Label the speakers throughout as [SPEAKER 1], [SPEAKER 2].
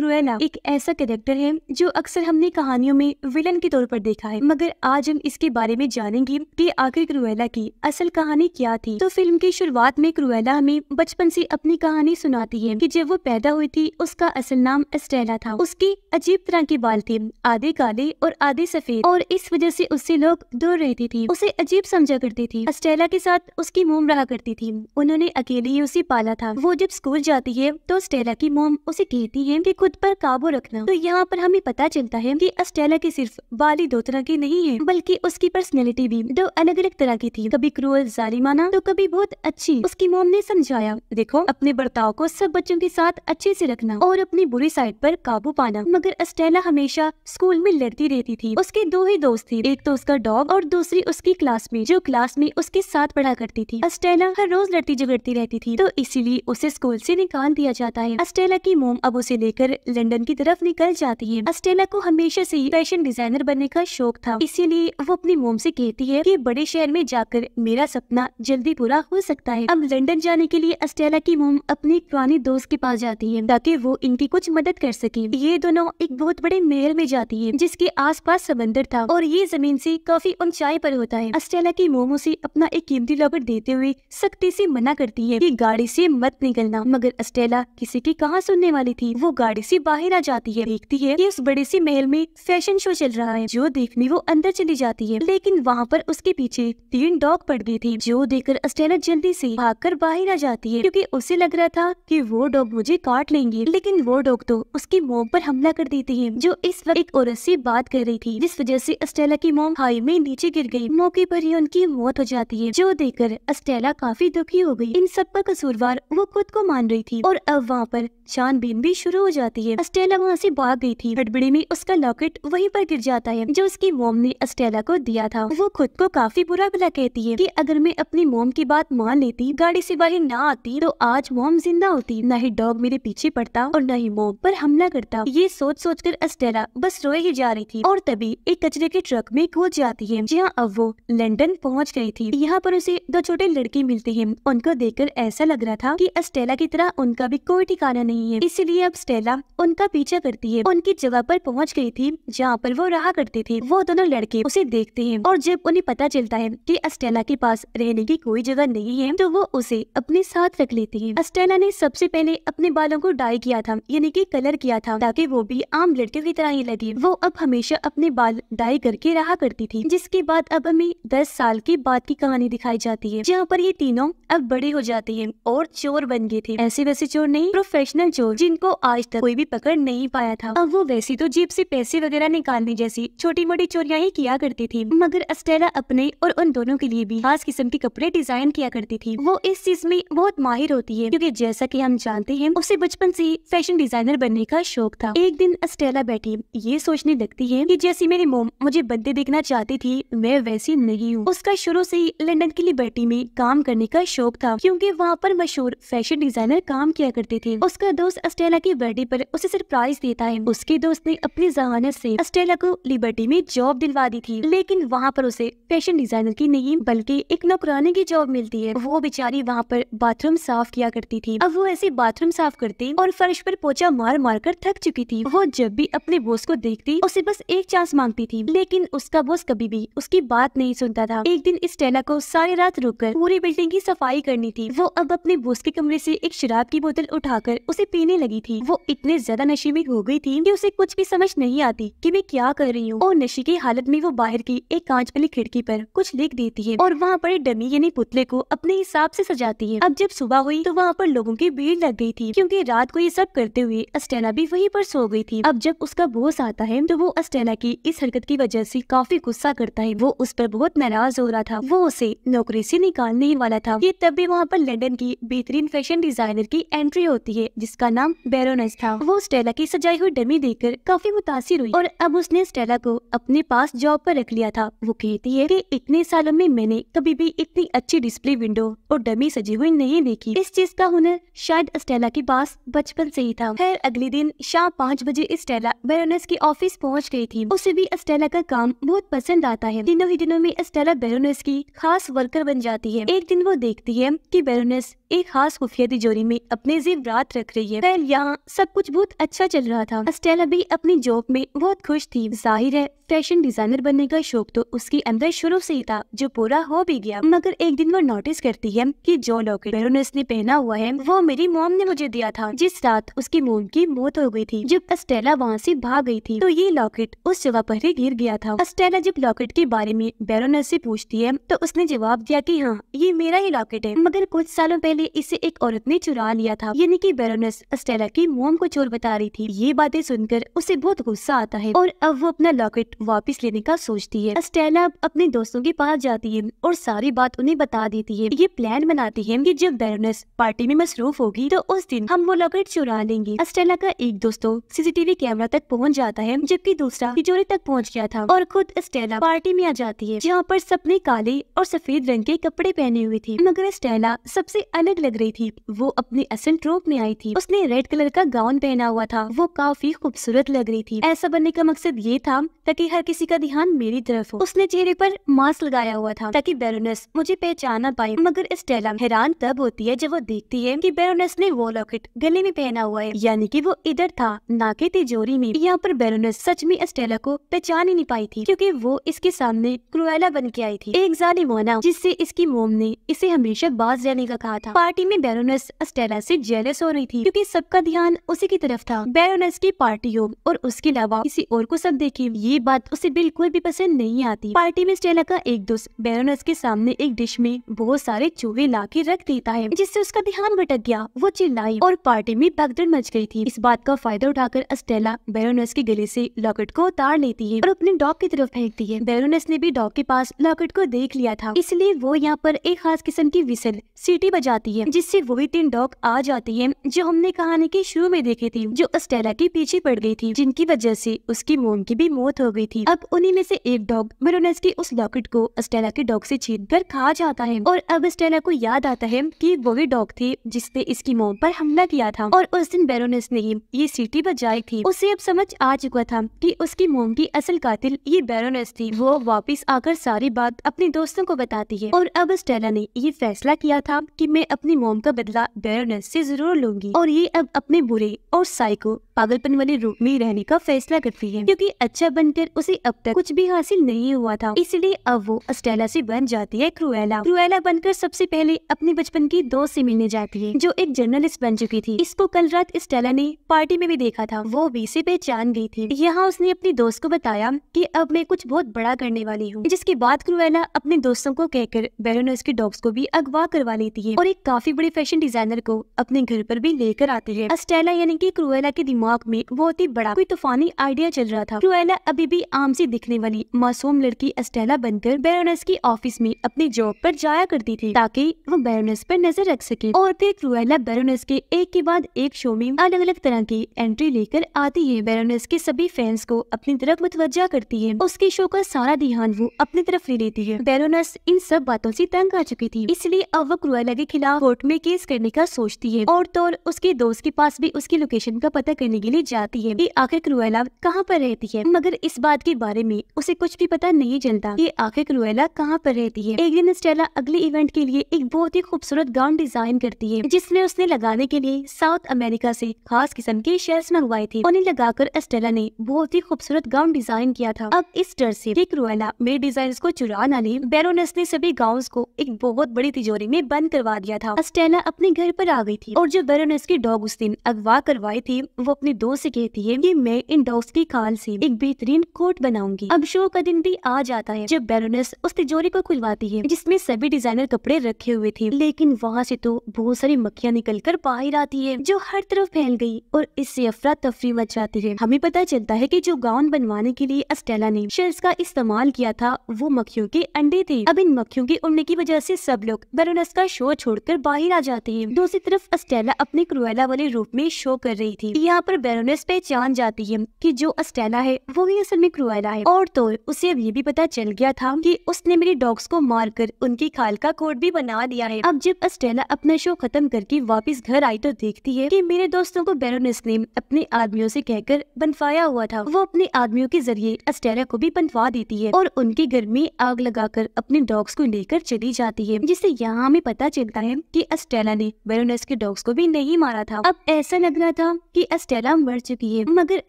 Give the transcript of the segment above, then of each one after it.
[SPEAKER 1] Cruella एक ऐसा character है जो अक्सर हमने कहानियों में विलन के तौर पर देखा है मगर आज हम इसके बारे में जानेंगे कि आखिर क्रुएला की असल कहानी क्या थी तो फिल्म की शुरुआत में क्रुएला हमें बचपन से अपनी कहानी सुनाती है कि जब वो पैदा हुई थी उसका असल नाम एस्टेला था उसकी अजीब तरह के बाल थे आधे काले और आधे सफेद और इस वजह से उससे लोग दूर रहती थी उसे अजीब समझा करती थी अस्टेला के साथ उसकी मोम रहा करती थी उन्होंने अकेले ही उसे पाला था वो जब स्कूल जाती है तो स्टेला की मोम उसे कहती है कि खुद पर काबू रखना तो यहाँ पर हमें पता चलता है कि अस्टेला की सिर्फ वाली दो तरह की नहीं है बल्कि उसकी पर्सनैलिटी भी दो अलग अलग तरह की थी कभी क्रूअल जालिमाना तो कभी बहुत अच्छी उसकी मोम ने समझाया देखो अपने बर्ताव को सब बच्चों के साथ अच्छे ऐसी रखना और अपनी बुरी साइड आरोप काबू पाना मगर अस्टेला हमेशा स्कूल में लड़ती रहती थी उसके दो ही दोस्त थे एक तो उसका डॉग और दूसरी उसकी क्लास में जो क्लास में उसके साथ पढ़ा करती थी अस्टेला हर रोज लड़ती झगड़ती रहती थी तो इसीलिए उसे स्कूल से निकाल दिया जाता है अस्टेला की मोम अब उसे लेकर लंदन की तरफ निकल जाती है अस्टेला को हमेशा से फैशन डिजाइनर बनने का शौक था इसीलिए वो अपनी मोम से कहती है कि बड़े शहर में जाकर मेरा सपना जल्दी पूरा हो सकता है अब लंदन जाने के लिए अस्टेला की मोम अपनी पुरानी दोस्त के पास जाती है ताकि वो इनकी कुछ मदद कर सके ये दोनों एक बहुत बड़े महल में जाती है जिसके पास समंदर था और ये जमीन से काफी ऊंचाई पर होता है अस्टेला की मोमो ऐसी अपना एक कीमती लॉकेट देते हुए सख्ती से मना करती है कि गाड़ी से मत निकलना मगर अस्टेला किसी की कहाँ सुनने वाली थी वो गाड़ी टैक्सी बाहर आ जाती है देखती है कि उस बड़े से महल में फैशन शो चल रहा है जो देखने वो अंदर चली जाती है लेकिन वहाँ पर उसके पीछे तीन डॉग पड़ गए थे जो देखकर अस्टेला जल्दी से भागकर बाहर आ जाती है क्योंकि उसे लग रहा था कि वो डॉग मुझे काट लेंगे लेकिन वो डॉग तो उसकी मोम पर हमला कर देती है जो इस वक्त एक औरत से बात कर रही थी जिस वजह से अस्टेला की मोम हाई में नीचे गिर गयी मौके पर ही उनकी मौत हो जाती है जो देखकर अस्टेला काफी दुखी हो गयी इन सब का कसूरवार वो खुद को मान रही थी और अब वहाँ पर छानबीन भी शुरू हो जाती है अस्टेला वहाँ से भाग गई थी हड़बड़ी में उसका लॉकेट वहीं पर गिर जाता है जो उसकी मोम ने अस्टेला को दिया था वो खुद को काफी बुरा भला कहती है कि अगर मैं अपनी मोम की बात मान लेती गाड़ी से बाहर ना आती तो आज मोम जिंदा होती न ही डॉग मेरे पीछे पड़ता और न ही मोम पर हमला करता ये सोच सोच कर अस्टेला बस रोए ही जा रही थी और तभी एक कचरे के ट्रक में कूद जाती है जहाँ अब वो लंदन पहुँच गई थी यहाँ पर उसे दो छोटे लड़के मिलते हैं उनको देखकर ऐसा लग रहा था की अस्टेला की तरह उनका भी कोई ठिकाना नहीं है इसीलिए अब स्टेला उनका पीछा करती है उनकी जगह पर पहुंच गई थी जहाँ पर वो रहा करती थी वो दोनों लड़के उसे देखते हैं और जब उन्हें पता चलता है कि अस्टेला के पास रहने की कोई जगह नहीं है तो वो उसे अपने साथ रख लेती है अस्टेला ने सबसे पहले अपने बालों को डाई किया था यानी कि कलर किया था ताकि वो भी आम लड़कियों की तरह ही लगे वो अब हमेशा अपने बाल डाई करके रहा करती थी जिसके बाद अब हमें दस साल के बाद की कहानी दिखाई जाती है जहाँ पर ये तीनों अब बड़े हो जाते हैं और चोर बन गए थे ऐसे वैसे चोर नहीं प्रोफेशनल चोर जिनको आज तक कोई भी पकड़ नहीं पाया था अब वो वैसी तो जीप से पैसे वगैरह निकालने जैसी छोटी मोटी चोरियां ही किया करती थी मगर अस्टेला अपने और उन दोनों के लिए भी खास किस्म के कपड़े डिजाइन किया करती थी वो इस चीज में बहुत माहिर होती है क्योंकि जैसा कि हम जानते हैं उसे बचपन से ही फैशन डिजाइनर बनने का शौक था एक दिन अस्टेला बैठी ये सोचने लगती है कि जैसी मेरी मोम मुझे बनते देखना चाहती थी मैं वैसी नहीं हूँ उसका शुरू से ही लंदन की लिबर्टी में काम करने का शौक था क्योंकि वहाँ पर मशहूर फैशन डिजाइनर काम किया करते थे उसका दोस्त अस्टेला की बर्थडे पर उसे सरप्राइज देता है उसके दोस्त ने अपनी जहानत से ऑस्ट्रेलिया को लिबर्टी में जॉब दिलवा दी थी लेकिन वहाँ पर उसे फैशन डिजाइनर की नहीं बल्कि एक नौकरानी की जॉब मिलती है वो बेचारी वहाँ पर बाथरूम साफ किया करती थी अब वो ऐसे बाथरूम साफ करती और फर्श पर पोचा मार मार कर थक चुकी थी वो जब भी अपने बोस को देखती उसे बस एक चांस मांगती थी लेकिन उसका बोस कभी भी उसकी बात नहीं सुनता था एक दिन स्टेला को सारी रात कर पूरी बिल्डिंग की सफाई करनी थी वो अब अपने बोस के कमरे से एक शराब की बोतल उठाकर उसे पीने लगी थी वो इतने इतनी ज्यादा नशे में हो गई थी कि उसे कुछ भी समझ नहीं आती कि मैं क्या कर रही हूँ और नशे की हालत में वो बाहर की एक कांच वाली खिड़की पर कुछ लिख देती है और वहाँ पर डमी यानी पुतले को अपने हिसाब से सजाती है अब जब सुबह हुई तो वहाँ पर लोगों की भीड़ लग गई थी क्योंकि रात को ये सब करते हुए अस्टेना भी वहीं पर सो गई थी अब जब उसका बोस आता है तो वो अस्टेना की इस हरकत की वजह से काफी गुस्सा करता है वो उस पर बहुत नाराज हो रहा था वो उसे नौकरी से निकालने वाला था ये तब भी वहाँ पर लंदन की बेहतरीन फैशन डिजाइनर की एंट्री होती है जिसका नाम बेरोनस था वो स्टेला की सजाई हुई डमी देखकर काफी मुतासर हुई और अब उसने स्टेला को अपने पास जॉब पर रख लिया था वो कहती है कि इतने सालों में मैंने कभी भी इतनी अच्छी डिस्प्ले विंडो और डमी सजी हुई नहीं देखी इस चीज का हुनर शायद स्टेला के पास बचपन से ही था खैर अगले दिन शाम पाँच बजे स्टेला बैरोनस की ऑफिस पहुँच गयी थी उसे भी स्टेला का काम बहुत पसंद आता है दिनों ही दिनों में स्टेला बैरोनस की खास वर्कर बन जाती है एक दिन वो देखती है की बैरोनस एक खास खुफिया तिजोरी में अपने जेवरात रख रही है फैल यहाँ सब कुछ बहुत अच्छा चल रहा था अस्टेला भी अपनी जॉब में बहुत खुश थी जाहिर है फैशन डिजाइनर बनने का शौक तो उसके अंदर शुरू से ही था जो पूरा हो भी गया मगर एक दिन वो नोटिस करती है कि जो लॉकेट बेरोनेस ने पहना हुआ है वो मेरी मोम ने मुझे दिया था जिस रात उसकी मोम की मौत हो गई थी जब अस्टेला वहाँ से भाग गई थी तो ये लॉकेट उस जगह पर ही गिर गया था अस्टेला जब लॉकेट के बारे में बेरोनेस से पूछती है तो उसने जवाब दिया की हाँ ये मेरा ही लॉकेट है मगर कुछ सालों पहले पहले इसे एक औरत ने चुरा लिया था यानी कि बेरोनस अस्टेला की मोम को चोर बता रही थी ये बातें सुनकर उसे बहुत गुस्सा आता है और अब वो अपना लॉकेट वापस लेने का सोचती है अस्टेला अपने दोस्तों के पास जाती है और सारी बात उन्हें बता देती है ये प्लान बनाती है की जब बेरोनस पार्टी में मसरूफ होगी तो उस दिन हम वो लॉकेट चुरा लेंगे अस्टेला का एक दोस्तों सीसीटीवी कैमरा तक पहुँच जाता है जबकि दूसरा तिजोरी तक पहुँच गया था और खुद अस्टेला पार्टी में आ जाती है जहाँ पर सबने काले और सफेद रंग के कपड़े पहने हुए थे मगर अस्टेला सबसे अलग अलग लग रही थी वो अपने असल ट्रोप में आई थी उसने रेड कलर का गाउन पहना हुआ था वो काफी खूबसूरत लग रही थी ऐसा बनने का मकसद ये था ताकि हर किसी का ध्यान मेरी तरफ हो उसने चेहरे पर मास्क लगाया हुआ था ताकि बेरोनस मुझे पहचान ना पाए मगर स्टेला हैरान तब होती है जब वो देखती है की बेरोनस ने वो लॉकेट गले में पहना हुआ है यानी की वो इधर था न के तिजोरी में यहाँ पर बेरोनस सच में स्टेला को पहचान ही नहीं पाई थी क्यूँकी वो इसके सामने क्रुएला बन के आई थी एक जालिमाना जिससे इसकी मोम ने इसे हमेशा बाज रहने का कहा था पार्टी में बैरोनेस अस्टेला से जेलस हो रही थी क्योंकि सबका ध्यान उसी की तरफ था बैरोनेस की पार्टी हो और उसके अलावा किसी और को सब देखे ये बात उसे बिल्कुल भी पसंद नहीं आती पार्टी में स्टेला का एक दोस्त बैरोनेस के सामने एक डिश में बहुत सारे चूहे ला के रख देता है जिससे उसका ध्यान भटक गया वो चिल्लाई और पार्टी में भगदड़ मच गई थी इस बात का फायदा उठाकर अस्टेला बैरोनेस के गले से लॉकेट को उतार लेती है और अपने डॉग की तरफ फेंकती है बैरोनेस ने भी डॉग के पास लॉकेट को देख लिया था इसलिए वो यहाँ पर एक खास किस्म की विसल सीटी बजाती जाती है जिससे वही तीन डॉग आ जाती है जो हमने कहानी के शुरू में देखे थे जो अस्टेला के पीछे पड़ गई थी जिनकी वजह से उसकी मोम की भी मौत हो गई थी अब उन्हीं में से एक डॉग मेरोनेस की उस लॉकेट को अस्टेला के डॉग से छीन कर खा जाता है और अब अस्टेला को याद आता है की वही डॉग थी जिसने इसकी मोम पर हमला किया था और उस दिन बेरोनेस ने ही ये सीटी बजाई थी उसे अब समझ आ चुका था कि उसकी मोम की असल कातिल ये बेरोनेस थी वो वापस आकर सारी बात अपने दोस्तों को बताती है और अब स्टेला ने ये फैसला किया था कि मैं अपनी मोम का बदला बेयरनेस से जरूर लूंगी और ये अब अपने बुरे और साइको पागलपन वाले रूप में रहने का फैसला करती है क्योंकि अच्छा बनकर उसे अब तक कुछ भी हासिल नहीं हुआ था इसलिए अब वो अस्टेला से बन जाती है क्रुएला क्रुएला बनकर सबसे पहले अपने बचपन की दोस्त से मिलने जाती है जो एक जर्नलिस्ट बन चुकी थी इसको कल रात स्टेला ने पार्टी में भी देखा था वो भी इसे पहचान गयी थी यहाँ उसने अपनी दोस्त को बताया की अब मैं कुछ बहुत बड़ा करने वाली हूँ जिसके बाद क्रुएला अपने दोस्तों को कहकर बैरोनस के डॉग्स को भी अगवा करवा लेती है और एक काफी बड़ी फैशन डिजाइनर को अपने घर पर भी लेकर आती है अस्टेला यानी कि क्रुएला के दिमाग में बहुत ही बड़ा कोई तूफानी आइडिया चल रहा था क्रुएला अभी भी आम से दिखने वाली मासूम लड़की अस्टेला बनकर बैरोनेस की ऑफिस में अपनी जॉब पर जाया करती थी ताकि वो बैरोनेस पर नजर रख सके और फिर क्रुएला बैरोनेस के एक के बाद एक शो में अलग अलग तरह की एंट्री लेकर आती है बैरोनेस के सभी फैंस को अपनी तरफ मुतवजा करती है उसके शो का सारा ध्यान वो अपनी तरफ ले लेती है बैरोनेस इन सब बातों से तंग आ चुकी थी इसलिए अब वो क्रुएला के खिलाफ महिला कोर्ट में केस करने का सोचती है और तो उसके दोस्त के पास भी उसकी लोकेशन का पता करने के लिए जाती है की आखिर क्रुएला कहाँ पर रहती है मगर इस बात के बारे में उसे कुछ भी पता नहीं चलता की आखिर क्रुएला कहाँ पर रहती है एक दिन स्टेला अगले इवेंट के लिए एक बहुत ही खूबसूरत गाउन डिजाइन करती है जिसमें उसने लगाने के लिए साउथ अमेरिका से खास किस्म के शेयर्स मंगवाए थे उन्हें लगाकर स्टेला ने बहुत ही खूबसूरत गाउन डिजाइन किया था अब इस डर से क्रूएला मेरे डिजाइन को चुरा ना ले बैरोनस ने सभी गाउन को एक बहुत बड़ी तिजोरी में बंद करवा दिया था अस्टेला अपने घर पर आ गई थी और जो बैरन की डॉग उस दिन अगवा करवाई थी वो अपने दोस्त से कहती है कि मैं इन डॉग्स की खाल से एक बेहतरीन कोट बनाऊंगी अब शो का दिन भी आ जाता है जब बैरोनस उस तिजोरी को खुलवाती है जिसमे सभी डिजाइनर कपड़े रखे हुए थे लेकिन वहाँ से तो बहुत सारी मक्खियाँ निकल कर बाहर आती है जो हर तरफ फैल गयी और इससे अफरा तफरी मच जाती है हमें पता चलता है की जो गाउन बनवाने के लिए अस्टेला ने शेल्स का इस्तेमाल किया था वो मक्खियों के अंडे थे अब इन मक्खियों के उड़ने की वजह से सब लोग बैरोनस का शो छोड़कर लेकर बाहर आ जाते हैं दूसरी तरफ अस्टेला अपने क्रुएला वाले रूप में शो कर रही थी यहाँ पर बेरोनेस पहचान जाती है कि जो अस्टेला है वो ही असल में क्रुएला है और तो उसे ये भी पता चल गया था कि उसने मेरे डॉग्स को मार कर उनकी खाल का कोट भी बना दिया है अब जब अस्टेला अपना शो खत्म करके वापिस घर आई तो देखती है की मेरे दोस्तों को बैरोनेस ने अपने आदमियों ऐसी कहकर बनवाया हुआ था वो अपने आदमियों के जरिए अस्टेला को भी बनवा देती है और उनके घर में आग लगाकर अपने डॉग्स को लेकर चली जाती है जिससे यहाँ हमें पता चलता है है कि अस्टेला ने वेरोनेस के डॉग्स को भी नहीं मारा था अब ऐसा लग रहा था कि अस्टेला मर चुकी है मगर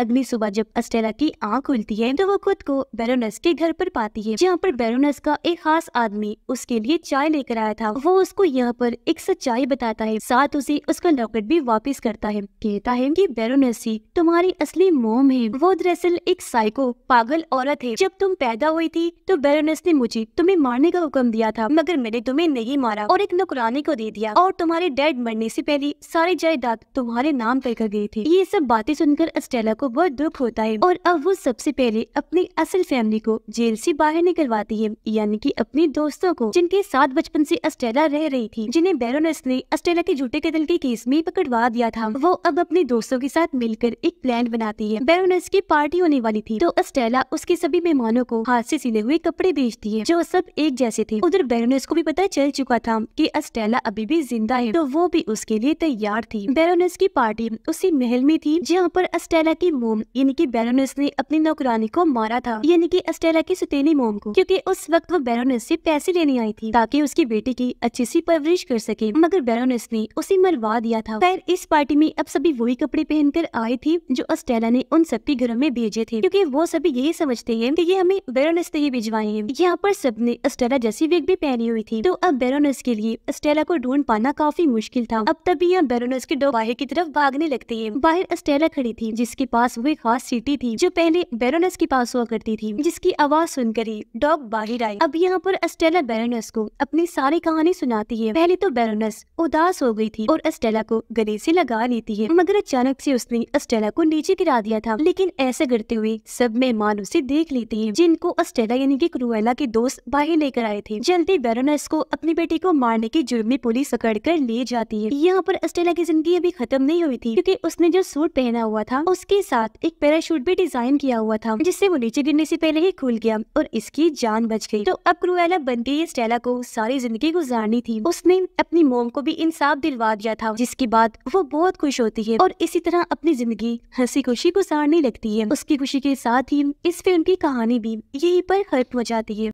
[SPEAKER 1] अगली सुबह जब अस्टेला की आँख खुलती है तो वो खुद को बेरोनस के घर पर पाती है जहाँ पर बेरोनस का एक खास आदमी उसके लिए चाय लेकर आया था वो उसको यहाँ पर एक सच्चाई बताता है साथ उसे उसका लॉकेट भी वापिस करता है कहता है की बेरोनस ही तुम्हारी असली मोम है वो दरअसल एक साइको पागल औरत है जब तुम पैदा हुई थी तो बेरोनस ने मुझे तुम्हें मारने का हुक्म दिया था मगर मैंने तुम्हें नहीं मारा और एक नौकरानी को दे दिया और तुम्हारे डैड मरने से पहले सारी जायदाद तुम्हारे नाम पर कर गई थी ये सब बातें सुनकर अस्टेला को बहुत दुख होता है और अब वो सबसे पहले अपनी असल फैमिली को जेल से बाहर निकलवाती है यानी कि अपने दोस्तों को जिनके साथ बचपन से अस्टेला रह रही थी जिन्हें बैरोनस ने अस्टेला के झूठे कदल के केस में पकड़वा दिया था वो अब अपने दोस्तों के साथ मिलकर एक प्लान बनाती है बैरोनस की पार्टी होने वाली थी तो अस्टेला उसके सभी मेहमानों को हाथ से सिले हुए कपड़े बेचती है जो सब एक जैसे थे उधर बैरोनस को भी पता चल चुका था की अस्टेला अभी भी जिंदा है तो वो भी उसके लिए तैयार थी बैरोनेस की पार्टी उसी महल में थी जहाँ पर अस्टेला की मोम यानी कि बैरोनेस ने अपनी नौकरानी को मारा था यानी कि अस्टेला की सुतेली मोम को क्योंकि उस वक्त वो बैरोनेस से पैसे लेने आई थी ताकि उसकी बेटी की अच्छी सी परवरिश कर सके मगर बैरोनेस ने उसे मरवा दिया था खैर इस पार्टी में अब सभी वही कपड़े पहनकर आए थी जो अस्टेला ने उन सबके घरों में भेजे थे क्यूँकी वो सभी यही समझते है की ये हमें बैरोनेस ने ही भिजवाए यहाँ पर सबने अस्टेला जैसी वेग भी पहनी हुई थी तो अब बैरोनेस के लिए अस्टेला को ढूंढ पाना काफी मुश्किल था अब तभी यहाँ बैरोन उसके डॉग बाहर की तरफ भागने लगती है बाहर अस्टेला खड़ी थी जिसके पास वो खास सीटी थी जो पहले बैरोनस के पास हुआ करती थी जिसकी आवाज सुनकर ही डॉग बाहर आई अब यहाँ पर अस्टेला बैरोनस को अपनी सारी कहानी सुनाती है पहले तो बैरोनस उदास हो गई थी और अस्टेला को गले से लगा लेती है मगर अचानक से उसने अस्टेला को नीचे गिरा दिया था लेकिन ऐसा करते हुए सब मेहमान उसे देख लेते हैं जिनको अस्टेला यानी की क्रुएला के दोस्त बाहर लेकर आए थे जल्दी बैरोनस को अपनी बेटी को मारने के जुर्म पुलिस पकड़ कर ले जाती है यहाँ पर अस्टेला की जिंदगी अभी खत्म नहीं हुई थी क्योंकि उसने जो सूट पहना हुआ था उसके साथ एक पैराशूट भी डिजाइन किया हुआ था जिससे वो नीचे गिरने से पहले ही खुल गया और इसकी जान बच गई तो अब क्रुएला बन गई स्टेला को सारी जिंदगी गुजारनी थी उसने अपनी मोम को भी इंसाफ दिलवा दिया था जिसके बाद वो बहुत खुश होती है और इसी तरह अपनी जिंदगी हंसी खुशी गुजारने लगती है उसकी खुशी के साथ ही इस फिल्म की कहानी भी यही पर खत्म हो जाती है